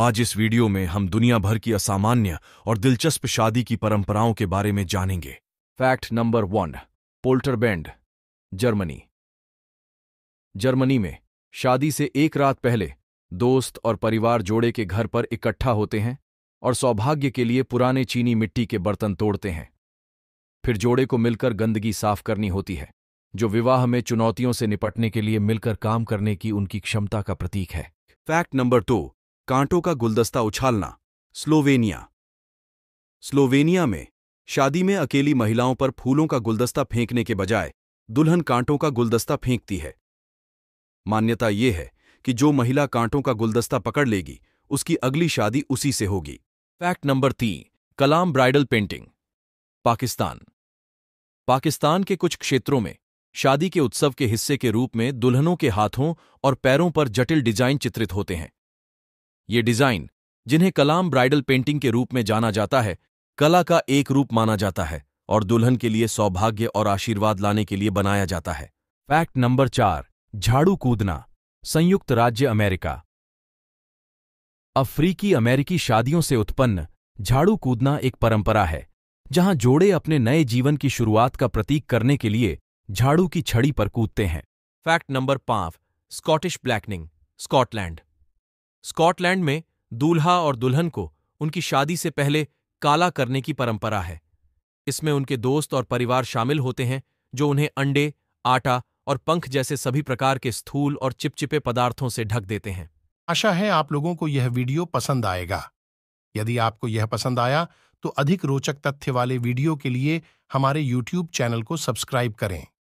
आज इस वीडियो में हम दुनिया भर की असामान्य और दिलचस्प शादी की परंपराओं के बारे में जानेंगे fact number one Polterabend Germany Germany में शादी से एक रात पहले दोस्त और परिवार जोड़े के घर पर इकट्ठा होते हैं और सौभाग्य के लिए पुराने चीनी मिट्टी के बर्तन तोड़ते हैं फिर जोड़े को मिलकर गंदगी साफ करनी होती है जो विवाह में चुनौतियों से निपटने के लिए मिलकर काम करने की उनकी क्षमता का प्रतीक है फैक्ट नंबर टू कांटों का गुलदस्ता उछालना स्लोवेनिया स्लोवेनिया में शादी में अकेली महिलाओं पर फूलों का गुलदस्ता फेंकने के बजाय दुल्हन कांटों का गुलदस्ता फेंकती है मान्यता ये है कि जो महिला कांटों का गुलदस्ता पकड़ लेगी उसकी अगली शादी उसी से होगी फैक्ट नंबर तीन कलाम ब्राइडल पेंटिंग पाकिस्तान पाकिस्तान के कुछ क्षेत्रों में शादी के उत्सव के हिस्से के रूप में दुल्हनों के हाथों और पैरों पर जटिल डिजाइन चित्रित होते हैं ये डिजाइन जिन्हें कलाम ब्राइडल पेंटिंग के रूप में जाना जाता है कला का एक रूप माना जाता है और दुल्हन के लिए सौभाग्य और आशीर्वाद लाने के लिए बनाया जाता है फैक्ट नंबर चार झाड़ू कूदना संयुक्त राज्य अमेरिका अफ्रीकी अमेरिकी शादियों से उत्पन्न झाड़ू कूदना एक परंपरा है जहां जोड़े अपने नए जीवन की शुरुआत का प्रतीक करने के लिए झाड़ू की छड़ी पर कूदते हैं फैक्ट नंबर पांच स्कॉटिश ब्लैकनिंग स्कॉटलैंड स्कॉटलैंड में दूल्हा और दुल्हन को उनकी शादी से पहले काला करने की परंपरा है इसमें उनके दोस्त और परिवार शामिल होते हैं जो उन्हें अंडे आटा और पंख जैसे सभी प्रकार के स्थूल और चिपचिपे पदार्थों से ढक देते हैं आशा है आप लोगों को यह वीडियो पसंद आएगा यदि आपको यह पसंद आया तो अधिक रोचक तथ्य वाले वीडियो के लिए हमारे YouTube चैनल को सब्सक्राइब करें